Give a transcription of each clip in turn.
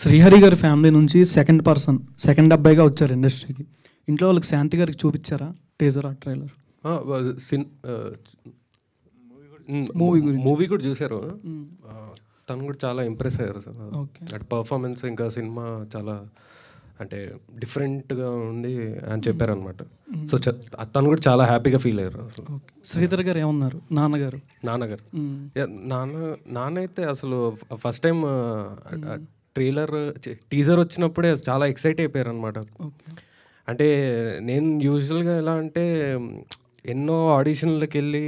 శ్రీహరి గారి ఫ్యామిలీ నుంచి second person second అబ్బాయిగా వచ్చారు ఇండస్ట్రీకి ఇంట్లో వాళ్ళకి శాంతి గారికి చూపించారా టేజర్ ఆ ట్రైలర్ సిన్ మూవీ మూవీ కూడా చూశారు తను కూడా చాలా ఇంప్రెస్ అయ్యారు సార్ అటు పర్ఫార్మెన్స్ ఇంకా సినిమా చాలా అంటే డిఫరెంట్గా ఉంది అని చెప్పారనమాట సో తను కూడా చాలా హ్యాపీగా ఫీల్ అయ్యారు అసలు శ్రీధర్ గారు ఏమన్నారు నాన్నగారు నాన్నగారు నాన్న నాన్న అయితే అసలు ఫస్ట్ టైం ట్రైలర్ టీజర్ వచ్చినప్పుడే చాలా ఎక్సైట్ అయిపోయారు అనమాట అంటే నేను యూజువల్గా ఎలా అంటే ఎన్నో ఆడిషన్లకు వెళ్ళి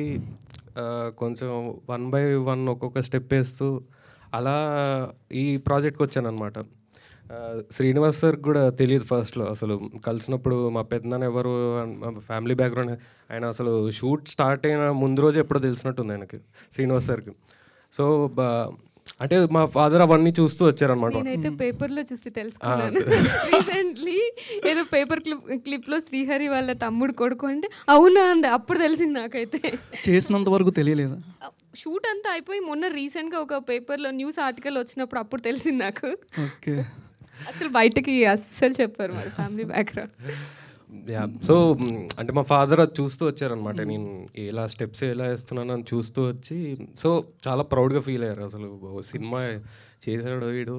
కొంచెం వన్ బై వన్ ఒక్కొక్క స్టెప్ వేస్తూ అలా ఈ ప్రాజెక్ట్కి వచ్చాను అనమాట శ్రీనివాస్ సార్ కూడా తెలియదు ఫస్ట్లో అసలు కలిసినప్పుడు మా పెద్దనాన్న ఎవరు ఫ్యామిలీ బ్యాక్గ్రౌండ్ ఆయన అసలు షూట్ స్టార్ట్ అయిన ముందు రోజు ఎప్పుడో తెలిసినట్టుంది ఆయనకి శ్రీనివాస్ సార్కి సో అంటే మా ఫాదర్ అవన్నీ చూస్తూ వచ్చారనమాట నేనైతే పేపర్ లో చూసి తెలుసుకున్నాను రీసెంట్లీ ఏదో పేపర్ క్లిప్ క్లిప్ లో శ్రీహరి వాళ్ళ తమ్ముడు కొడుకు అంటే అవునా అంది అప్పుడు తెలిసింది నాకైతే చేసినంత వరకు తెలియలేదు షూట్ అంతా అయిపోయి మొన్న రీసెంట్ గా ఒక పేపర్ లో న్యూస్ ఆర్టికల్ వచ్చినప్పుడు అప్పుడు తెలిసింది నాకు అసలు బయటకి అస్సలు చెప్పారు మరి family background so mm. mm, అంటే మా ఫాదర్ అది చూస్తూ వచ్చారనమాట mm. నేను ఎలా స్టెప్స్ ఎలా వేస్తున్నాను అని చూస్తూ వచ్చి సో చాలా ప్రౌడ్గా ఫీల్ అయ్యారు అసలు సినిమా చేశాడు వీడు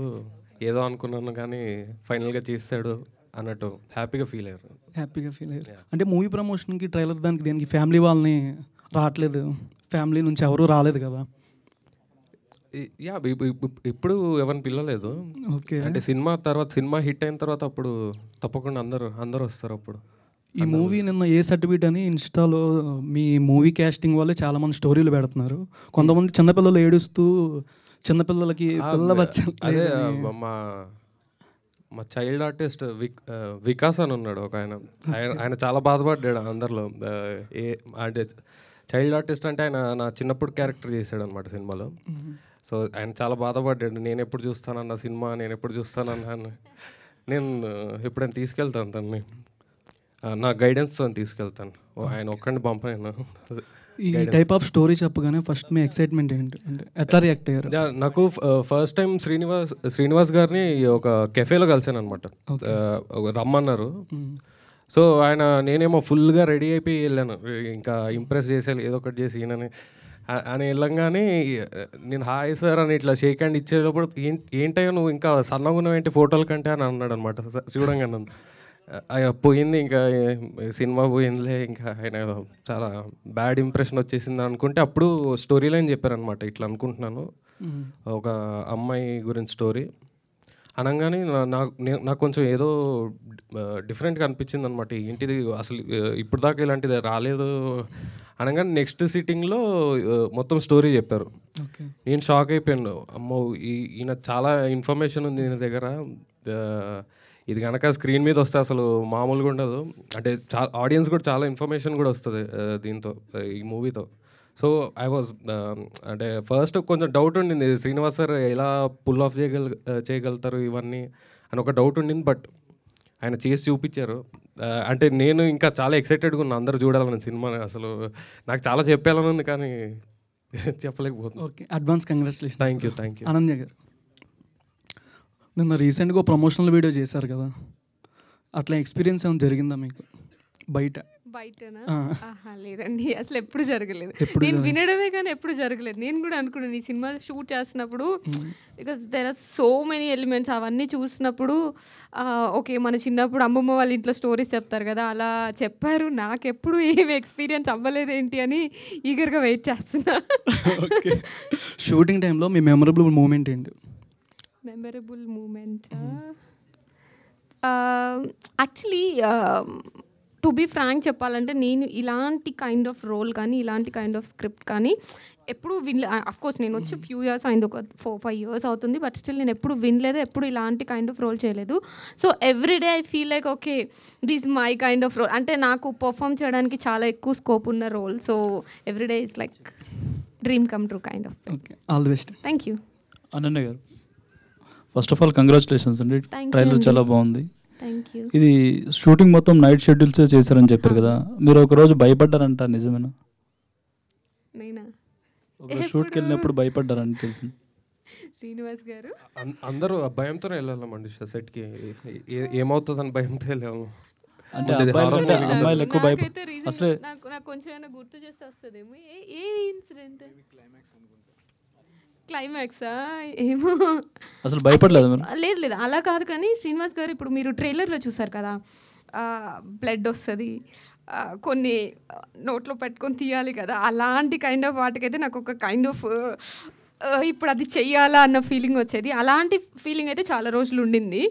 ఏదో అనుకున్నాను కానీ ఫైనల్గా చేస్తాడు అన్నట్టు హ్యాపీగా ఫీల్ అయ్యారు హ్యాపీగా ఫీల్ అయ్యారు అంటే మూవీ ప్రమోషన్కి ట్రైలర్ దానికి దీనికి ఫ్యామిలీ వాళ్ళని రావట్లేదు ఫ్యామిలీ నుంచి ఎవరు రాలేదు కదా యా ఇప్పుడు ఎవరిని పిల్లలేదు ఓకే అంటే సినిమా తర్వాత సినిమా హిట్ అయిన తర్వాత అప్పుడు తప్పకుండా అందరు అందరు వస్తారు అప్పుడు ఈ మూవీ నిన్న ఏ సర్టిఫికేట్ అని ఇన్స్టాలో మీ మూవీ క్యాస్టింగ్ వల్ల చాలా మంది స్టోరీలు పెడుతున్నారు కొంతమంది చిన్నపిల్లలు ఏడుస్తూ చిన్నపిల్లలకి అదే మా మా చైల్డ్ ఆర్టిస్ట్ విక్ వికాస్ అని ఉన్నాడు ఒక ఆయన ఆయన చాలా బాధపడ్డాడు అందరిలో ఏ అంటే చైల్డ్ ఆర్టిస్ట్ అంటే ఆయన నా చిన్నప్పుడు క్యారెక్టర్ చేశాడు అనమాట సినిమాలో సో ఆయన చాలా బాధపడ్డాడు నేను ఎప్పుడు చూస్తానన్న సినిమా నేను ఎప్పుడు చూస్తానన్నా నేను ఎప్పుడైనా తీసుకెళ్తాను తన్ని నా గైడెన్స్తో తీసుకెళ్తాను ఆయన ఒక్కడిని పంపలేను ఈ టైప్ ఆఫ్ స్టోరీ చెప్పగానే ఫస్ట్ మీ ఎక్సైట్మెంట్ ఏంటి అంటే ఎట్లా రియాక్ట్ అయ్యారు నాకు ఫస్ట్ టైం శ్రీనివాస్ శ్రీనివాస్ గారిని ఒక కెఫేలో కలిసాను అనమాట రమ్మన్నారు hmm. సో ఆయన నేనేమో ఫుల్గా రెడీ అయిపోయి వెళ్ళాను ఇంకా ఇంప్రెస్ చేసేయాలి ఏదో ఒకటి చేసి ఈయనని అని వెళ్ళంగానే నేను హాయ్ సార్ అని ఇట్లా షేక్ హ్యాండ్ ఇచ్చేటప్పుడు ఏంటయ్యో నువ్వు ఇంకా సన్నగా ఉన్నావు ఏంటి ఫోటోల కంటే అని అన్నాడు అనమాట చూడంగా నన్ను పోయింది ఇంకా సినిమా పోయిందిలే ఇంకా ఆయన చాలా బ్యాడ్ ఇంప్రెషన్ వచ్చేసింది అనుకుంటే అప్పుడు స్టోరీ లైన్ చెప్పారనమాట ఇట్లా అనుకుంటున్నాను ఒక అమ్మాయి గురించి స్టోరీ అనగానే నాకు కొంచెం ఏదో డిఫరెంట్గా అనిపించింది అనమాట ఏంటిది అసలు ఇప్పుడు దాకా ఇలాంటిది రాలేదు అనగానే నెక్స్ట్ సిట్టింగ్లో మొత్తం స్టోరీ చెప్పారు నేను షాక్ అయిపోయాను అమ్మో ఈయన చాలా ఇన్ఫర్మేషన్ ఉంది ఈయన దగ్గర ఇది కనుక స్క్రీన్ మీద వస్తే అసలు మామూలుగా ఉండదు అంటే చాలా ఆడియన్స్ కూడా చాలా ఇన్ఫర్మేషన్ కూడా వస్తుంది దీంతో ఈ మూవీతో సో ఐ వాజ్ um, అంటే ఫస్ట్ కొంచెం డౌట్ ఉండింది శ్రీనివాస్ సార్ ఎలా పుల్ ఆఫ్ చేయగల చేయగలుగుతారు ఇవన్నీ అని ఒక డౌట్ ఉండింది బట్ ఆయన చేసి చూపించారు అంటే నేను ఇంకా చాలా ఎక్సైటెడ్గా ఉన్నా అందరు చూడాలని సినిమా అసలు నాకు చాలా చెప్పాలని ఉంది కానీ చెప్పలేకపోతుంది okay advance congratulation thank you thank you ఆనంద్య గారు నిన్న రీసెంట్గా ప్రమోషనల్ వీడియో చేశారు కదా అట్లా ఎక్స్పీరియన్స్ ఏమైనా జరిగిందా మీకు బయట బయటనా లేదండి అసలు ఎప్పుడు జరగలేదు నేను వినడమే కానీ ఎప్పుడు జరగలేదు నేను కూడా అనుకున్నాను ఈ సినిమా షూట్ చేస్తున్నప్పుడు because there are so many elements అవన్నీ చూసినప్పుడు ఓకే మన చిన్నప్పుడు అమ్మమ్మ వాళ్ళ ఇంట్లో స్టోరీస్ చెప్తారు కదా అలా చెప్పారు నాకెప్పుడు ఏమి ఎక్స్పీరియన్స్ అవ్వలేదు ఏంటి అని ఈగర్గా వెయిట్ చేస్తున్నా షూటింగ్ టైంలో మీ మెమరబుల్ మూమెంట్ ఏంటి memorable moment actually to be frank చెప్పాలంటే నేను ఇలాంటి కైండ్ ఆఫ్ రోల్ కానీ ఇలాంటి కైండ్ ఆఫ్ స్క్రిప్ట్ కానీ ఎప్పుడు వినలే కోర్స్ నేను వచ్చి ఫ్యూ hmm. ఇయర్స్ అయింది ఒక ఫోర్ ఫైవ్ ఇయర్స్ అవుతుంది బట్ స్టిల్ నేను ఎప్పుడు వినలేదు ఎప్పుడు ఇలాంటి కైండ్ ఆఫ్ రోల్ చేయలేదు so everyday I feel like okay this my kind of role అంటే నాకు పర్ఫామ్ చేయడానికి చాలా ఎక్కువ స్కోప్ ఉన్న role so everyday is like dream come true kind of okay all the best thank you Ananya గారు first of all congratulations అండి trailer చాలా బాగుంది ఇది షూటింగ్ మొత్తం నైట్ షెడ్యూల్స్ చేశారని చెప్పారు కదా మీరు ఒక రోజు భయపడ్డారంట నిజమేనా ఒక షూట్కి వెళ్ళినప్పుడు భయపడ్డారని తెలిసింది శ్రీనివాస్ గారు అందరూ భయంతోనే వెళ్ళాలండి సెట్కి ఏమవుతుందని భయంతో వెళ్ళాము అంటే అమ్మాయిలు ఎక్కువ భయపడతారు అసలు నాకు కొంచెం గుర్తు చేస్తే వస్తుందేమో ఏ ఇన్సిడెంట్ క్లైమాక్సా ఏమో అసలు భయపడలేదు లేదు లేదు అలా కాదు కానీ శ్రీనివాస్ గారు ఇప్పుడు మీరు ట్రైలర్లో చూసారు కదా బ్లడ్ వస్తుంది కొన్ని నోట్లో పెట్టుకొని తీయాలి కదా అలాంటి కైండ్ ఆఫ్ వాటికైతే నాకు ఒక కైండ్ ఆఫ్ ఇప్పుడు అది చెయ్యాలా అన్న ఫీలింగ్ వచ్చేది అలాంటి ఫీలింగ్ అయితే చాలా రోజులు ఉండింది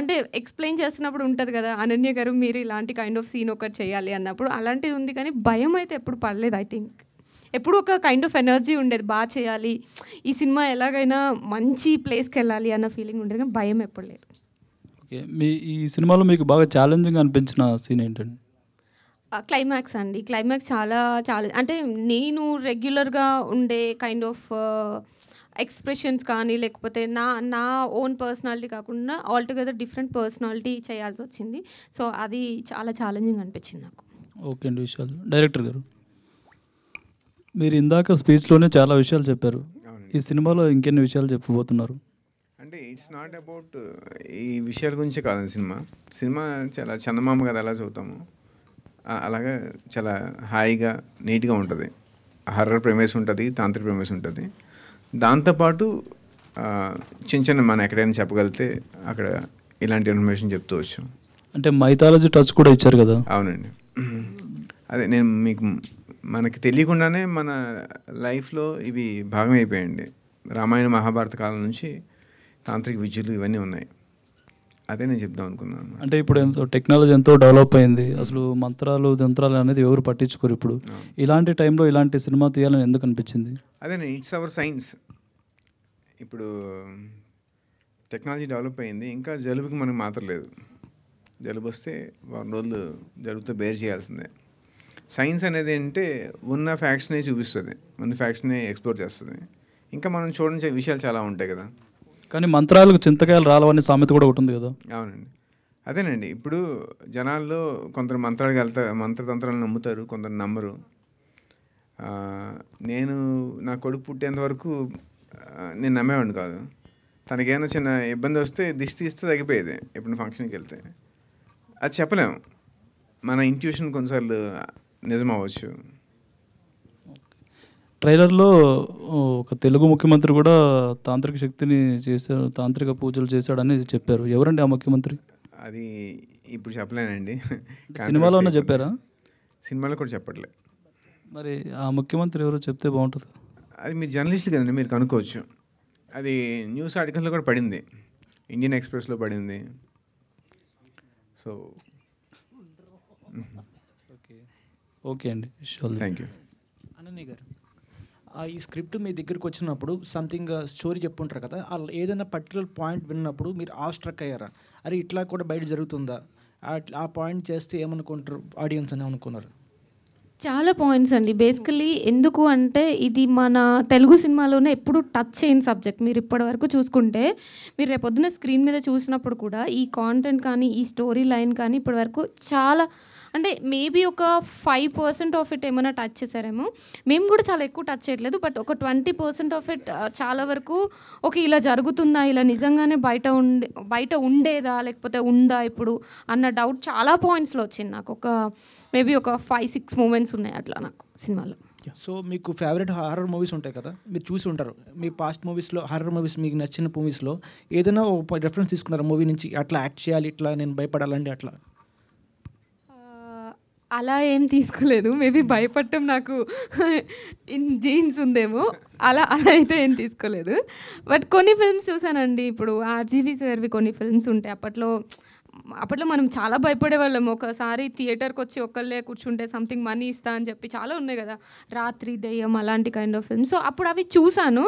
అంటే ఎక్స్ప్లెయిన్ చేస్తున్నప్పుడు ఉంటుంది కదా అనన్య గారు మీరు ఇలాంటి కైండ్ ఆఫ్ సీన్ ఒకటి చేయాలి అన్నప్పుడు అలాంటిది ఉంది కానీ భయం అయితే ఎప్పుడు పడలేదు ఐ థింక్ ఎప్పుడు ఒక కైండ్ ఆఫ్ ఎనర్జీ ఉండేది బాగా చేయాలి ఈ సినిమా ఎలాగైనా మంచి ప్లేస్కి వెళ్ళాలి అన్న ఫీలింగ్ ఉండేది కానీ భయం ఎప్పుడు లేదు ఓకే మీ ఈ సినిమాలో మీకు బాగా ఛాలెంజింగ్ అనిపించిన సీన్ ఏంటండి క్లైమాక్స్ అండి క్లైమాక్స్ చాలా చాలా అంటే నేను రెగ్యులర్గా ఉండే కైండ్ ఆఫ్ ఎక్స్ప్రెషన్స్ కానీ లేకపోతే నా నా ఓన్ పర్సనాలిటీ కాకుండా ఆల్టుగెదర్ డిఫరెంట్ పర్సనాలిటీ చేయాల్సి వచ్చింది సో అది చాలా ఛాలెంజింగ్ అనిపించింది నాకు ఓకే అండి విశాల్ డైరెక్టర్ గారు మీరు ఇందాక స్పీచ్లోనే చాలా విషయాలు చెప్పారు ఈ సినిమాలో ఇంకెన్ని విషయాలు చెప్పబోతున్నారు అంటే ఇట్స్ నాట్ అబౌట్ ఈ విషయాల గురించి కాదు సినిమా సినిమా చాలా చందమామ కథ ఎలా చదువుతాము అలాగా చాలా హాయిగా నీట్గా ఉంటుంది హర్రర్ ప్రేమేస్ ఉంటుంది తాంత్రిక ప్రేమేస్ ఉంటుంది దాంతోపాటు చిన్న చిన్న మనం ఎక్కడైనా చెప్పగలిగితే అక్కడ ఇలాంటి ఇన్ఫర్మేషన్ చెప్తూ వచ్చాం అంటే మైథాలజీ టచ్ కూడా ఇచ్చారు కదా అవునండి అదే నేను మీకు మనకి తెలియకుండానే మన లైఫ్లో ఇవి భాగం అయిపోయాయండి రామాయణ మహాభారత కాలం నుంచి తాంత్రిక విద్యలు ఇవన్నీ ఉన్నాయి అదే నేను చెప్దాం అనుకున్నాను అంటే ఇప్పుడు ఎంతో టెక్నాలజీ ఎంతో డెవలప్ అయింది అసలు మంత్రాలు తంత్రాలు అనేది ఎవరు పట్టించుకోరు ఇప్పుడు ఇలాంటి టైంలో ఇలాంటి సినిమా తీయాలని ఎందుకు అనిపించింది అదే ఇట్స్ అవర్ సైన్స్ ఇప్పుడు టెక్నాలజీ డెవలప్ అయింది ఇంకా జలుబుకి మనకు లేదు జలుబు వస్తే వారం రోజులు జలుబుతో బేర్ చేయాల్సిందే సైన్స్ అనేది ఏంటంటే ఉన్న ఫ్యాక్ట్స్నే చూపిస్తుంది ఉన్న ఫ్యాక్ట్స్నే ఎక్స్ప్లోర్ చేస్తుంది ఇంకా మనం చూడని విషయాలు చాలా ఉంటాయి కదా కానీ మంత్రాలకు చింతకాయలు రాలవని సామెత కూడా ఒకటి ఉంది కదా అవునండి అదేనండి ఇప్పుడు జనాల్లో కొందరు మంత్రాలకు వెళ్తా మంత్రతంత్రాలు నమ్ముతారు కొందరు నమ్మరు నేను నా కొడుకు పుట్టేంత వరకు నేను నమ్మేవాడిని కాదు తనకేమైనా చిన్న ఇబ్బంది వస్తే దిష్టి తీస్తే తగ్గిపోయేది ఎప్పుడు ఫంక్షన్కి వెళ్తే అది చెప్పలేము మన ఇంట్యూషన్ కొన్నిసార్లు నిజమవచ్చు ట్రైలర్లో ఒక తెలుగు ముఖ్యమంత్రి కూడా తాంత్రిక శక్తిని చేశారు తాంత్రిక పూజలు చేశాడని చెప్పారు ఎవరండి ఆ ముఖ్యమంత్రి అది ఇప్పుడు చెప్పలేనండి సినిమాలో ఉన్న చెప్పారా సినిమాలో కూడా చెప్పట్లే మరి ఆ ముఖ్యమంత్రి ఎవరో చెప్తే బాగుంటుంది అది మీరు జర్నలిస్ట్ కదండి మీరు కనుక్కోవచ్చు అది న్యూస్ ఆర్టికల్లో కూడా పడింది ఇండియన్ ఎక్స్ప్రెస్లో పడింది సో ఓకే అండి థ్యాంక్ యూ అనన్య గారు ఈ స్క్రిప్ట్ మీ దగ్గరికి వచ్చినప్పుడు సంథింగ్ స్టోరీ చెప్పుంటారు కదా వాళ్ళు ఏదైనా పర్టికులర్ పాయింట్ విన్నప్పుడు మీరు ఆస్ట్రక్ అయ్యారా అరే ఇట్లా కూడా బయట జరుగుతుందా ఆ పాయింట్ చేస్తే ఏమనుకుంటారు ఆడియన్స్ అని అనుకున్నారు చాలా పాయింట్స్ అండి బేసికలీ ఎందుకు అంటే ఇది మన తెలుగు సినిమాలోనే ఎప్పుడు టచ్ చేయని సబ్జెక్ట్ మీరు ఇప్పటి వరకు చూసుకుంటే మీరు రేపొద్దున స్క్రీన్ మీద చూసినప్పుడు కూడా ఈ కాంటెంట్ కానీ ఈ స్టోరీ లైన్ కానీ ఇప్పటివరకు చాలా అంటే మేబీ ఒక ఫైవ్ పర్సెంట్ ఆఫ్ ఇట్ ఏమైనా టచ్ చేశారేమో మేము కూడా చాలా ఎక్కువ టచ్ చేయట్లేదు బట్ ఒక ట్వంటీ పర్సెంట్ ఆఫ్ ఇట్ చాలా వరకు ఓకే ఇలా జరుగుతుందా ఇలా నిజంగానే బయట ఉండే బయట ఉండేదా లేకపోతే ఉందా ఇప్పుడు అన్న డౌట్ చాలా పాయింట్స్లో వచ్చింది నాకు ఒక మేబీ ఒక ఫైవ్ సిక్స్ మూమెంట్స్ ఉన్నాయి అట్లా నాకు సినిమాలో సో మీకు ఫేవరెట్ హారర్ మూవీస్ ఉంటాయి కదా మీరు చూసి ఉంటారు మీ పాస్ట్ మూవీస్లో హారర్ మూవీస్ మీకు నచ్చిన మూవీస్లో ఏదైనా ఒక రెఫరెన్స్ తీసుకున్నారు మూవీ నుంచి అట్లా యాక్ట్ చేయాలి ఇట్లా నేను భయపడాలండి అట్లా అలా ఏం తీసుకోలేదు మేబీ hmm. భయపడటం నాకు ఇన్ జీన్స్ ఉందేమో అలా అలా అయితే ఏం తీసుకోలేదు బట్ కొన్ని ఫిల్మ్స్ చూసానండి ఇప్పుడు ఆర్జీవీ సార్వి కొన్ని ఫిల్మ్స్ ఉంటాయి అప్పట్లో అప్పట్లో మనం చాలా భయపడేవాళ్ళం ఒకసారి థియేటర్కి వచ్చి ఒకళ్ళే కూర్చుంటే సంథింగ్ మనీ ఇస్తా అని చెప్పి చాలా ఉన్నాయి కదా రాత్రి దెయ్యం అలాంటి కైండ్ ఆఫ్ ఫిల్మ్స్ సో అప్పుడు అవి చూశాను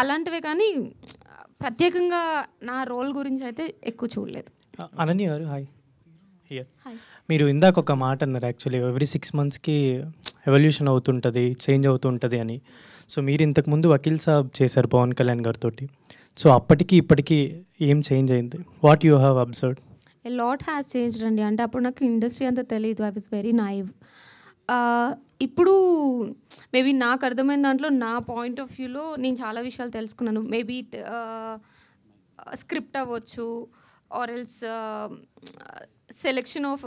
అలాంటివే కానీ ప్రత్యేకంగా నా రోల్ గురించి అయితే ఎక్కువ చూడలేదు అనన్య గారు హాయ్ హియర్ హాయ్ మీరు ఇందాక ఒక మాట అన్నారు యాక్చువల్లీ ఎవ్రీ సిక్స్ మంత్స్కి ఎవల్యూషన్ అవుతుంటుంది చేంజ్ అవుతుంటుంది అని సో మీరు ఇంతకుముందు వకీల్ సాబ్ చేశారు పవన్ కళ్యాణ్ గారితో సో అప్పటికి ఇప్పటికీ ఏం చేంజ్ అయింది what you have observe a lot has change అండి అంటే అప్పుడు నాకు ఇండస్ట్రీ అంతా తెలియదు ఐ వాజ్ వెరీ నైవ్ ఇప్పుడు మేబీ నాకు అర్థమైన దాంట్లో నా పాయింట్ ఆఫ్ వ్యూలో నేను చాలా విషయాలు తెలుసుకున్నాను మేబీ స్క్రిప్ట్ అవ్వచ్చు or else selection of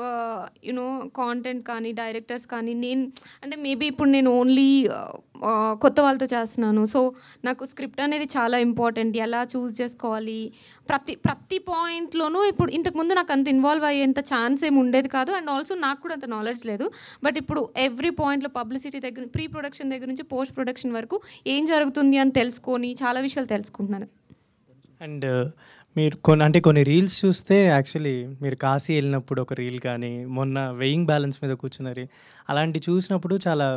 you know content కానీ డైరెక్టర్స్ కానీ నేను అంటే మేబీ ఇప్పుడు నేను ఓన్లీ uh, uh, కొత్త వాళ్ళతో చేస్తున్నాను సో నాకు స్క్రిప్ట్ అనేది చాలా ఇంపార్టెంట్ ఎలా చూస్ చేసుకోవాలి ప్రతి ప్రతి పాయింట్లోనూ ఇప్పుడు ఇంతకుముందు నాకు అంత ఇన్వాల్వ్ అయ్యేంత ఛాన్స్ ఏమి ఉండేది కాదు అండ్ ఆల్సో నాకు కూడా అంత నాలెడ్జ్ లేదు బట్ ఇప్పుడు ఎవ్రీ పాయింట్లో పబ్లిసిటీ దగ్గర ప్రీ ప్రొడక్షన్ దగ్గర నుంచి పోస్ట్ ప్రొడక్షన్ వరకు ఏం జరుగుతుంది అని తెలుసుకొని చాలా విషయాలు తెలుసుకుంటున్నాను అండ్ మీరు కొన్ని అంటే కొన్ని రీల్స్ చూస్తే యాక్చువల్లీ మీరు కాశీ వెళ్ళినప్పుడు ఒక రీల్ కానీ మొన్న వెయింగ్ బ్యాలెన్స్ మీద కూర్చున్నది అలాంటి చూసినప్పుడు చాలా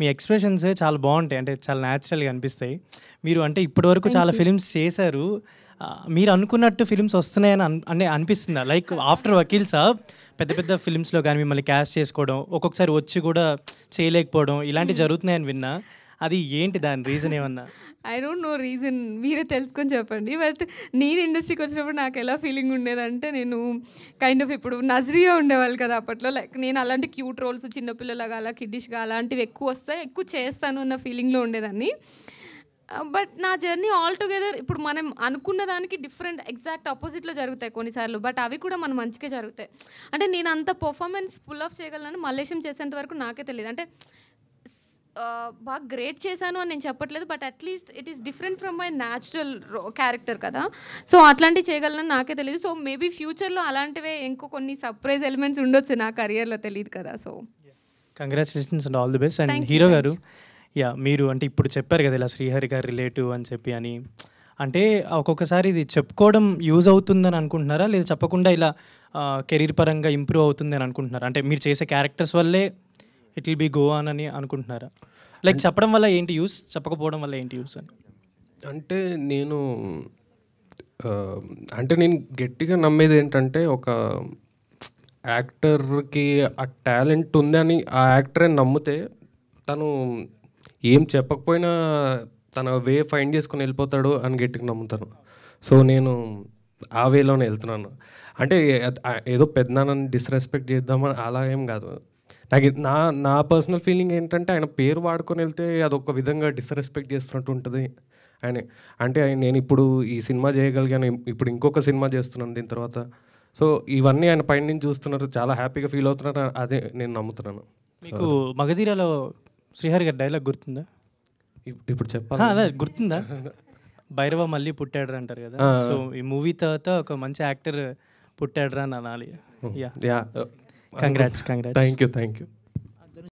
మీ ఎక్స్ప్రెషన్స్ చాలా బాగుంటాయి అంటే చాలా న్యాచురల్గా అనిపిస్తాయి మీరు అంటే ఇప్పటివరకు చాలా ఫిలిమ్స్ చేశారు మీరు అనుకున్నట్టు ఫిలిమ్స్ వస్తున్నాయని అంటే అనిపిస్తుందా లైక్ ఆఫ్టర్ వకీల్ సాబ్ పెద్ద పెద్ద ఫిలిమ్స్లో కానీ మిమ్మల్ని క్యాష్ చేసుకోవడం ఒక్కొక్కసారి వచ్చి కూడా చేయలేకపోవడం ఇలాంటివి hmm. జరుగుతున్నాయని విన్నా అది ఏంటి దాని రీజన్ ఏమన్నా ఐ డోంట్ నో రీజన్ మీరే తెలుసుకొని చెప్పండి బట్ నేను ఇండస్ట్రీకి వచ్చినప్పుడు నాకు ఎలా ఫీలింగ్ ఉండేదంటే నేను కైండ్ ఆఫ్ ఇప్పుడు నజరీగా ఉండేవాళ్ళు కదా అప్పట్లో లైక్ నేను అలాంటి క్యూట్ రోల్స్ చిన్నపిల్లలాగా అలా కిడ్డిష్గా అలాంటివి ఎక్కువ వస్తాయి ఎక్కువ చేస్తాను అన్న ఫీలింగ్లో ఉండేదాన్ని బట్ uh, నా జర్నీ ఆల్ టుగెదర్ ఇప్పుడు మనం అనుకున్న దానికి డిఫరెంట్ ఎగ్జాక్ట్ ఆపోజిట్లో జరుగుతాయి కొన్నిసార్లు బట్ అవి కూడా మనం మంచిగా జరుగుతాయి అంటే నేను అంత పర్ఫార్మెన్స్ ఫుల్ ఆఫ్ చేయగలను మలేషియం చేసేంత వరకు నాకే తెలియదు అంటే బాగా గ్రేట్ చేశాను అని నేను చెప్పట్లేదు but atleast it is different from my natural character కదా సో అట్లాంటివి చేయగలను నాకే తెలియదు సో మేబీ ఫ్యూచర్లో అలాంటివే ఇంకో కొన్ని సర్ప్రైజ్ ఎలిమెంట్స్ ఉండొచ్చు నా కెరియర్లో తెలియదు కదా so congratulations and all the best and hero గారు యా మీరు అంటే ఇప్పుడు చెప్పారు కదా ఇలా శ్రీహరి గారు రిలేటివ్ అని చెప్పి అని అంటే ఒక్కొక్కసారి ఇది చెప్పుకోవడం యూజ్ అవుతుందని అనుకుంటున్నారా లేదా చెప్పకుండా ఇలా కెరీర్ పరంగా ఇంప్రూవ్ అవుతుంది అని అనుకుంటున్నారా అంటే మీరు చేసే క్యారెక్టర్స్ వల్లే ఇట్ విల్ బీ గో అని అనుకుంటున్నారా లైక్ చెప్పడం వల్ల ఏంటి యూస్ చెప్పకపోవడం వల్ల ఏంటి యూస్ అని అంటే నేను అంటే నేను గట్టిగా నమ్మేది ఏంటంటే ఒక యాక్టర్కి ఆ టాలెంట్ ఉంది అని ఆ యాక్టరే నమ్మితే తను ఏం చెప్పకపోయినా తన వే ఫైండ్ చేసుకుని వెళ్ళిపోతాడు అని గట్టిగా నమ్ముతాను సో నేను ఆ వేలోనే వెళ్తున్నాను అంటే ఏదో పెద్దనాన్నని డిస్రెస్పెక్ట్ చేద్దామని అలా ఏం కాదు నాకు నా నా పర్సనల్ ఫీలింగ్ ఏంటంటే ఆయన పేరు వాడుకొని వెళ్తే అది ఒక విధంగా డిస్రెస్పెక్ట్ చేస్తున్నట్టు ఉంటుంది ఆయన అంటే నేను ఇప్పుడు ఈ సినిమా చేయగలిగాను ఇప్పుడు ఇంకొక సినిమా చేస్తున్నాను దీని తర్వాత సో ఇవన్నీ ఆయన పైన నుంచి చూస్తున్నారు చాలా హ్యాపీగా ఫీల్ అవుతున్నారు అదే నేను నమ్ముతున్నాను మీకు మగధీరాలో శ్రీహరి గారి డైలాగ్ గుర్తుందా ఇప్పుడు చెప్పాలి గుర్తుందా భైరవ మళ్ళీ పుట్టాడు అంటారు కదా సో ఈ మూవీ తర్వాత ఒక మంచి యాక్టర్ పుట్టాడు అని అనాలి yeah Congrats, congrats. Thank you, thank you.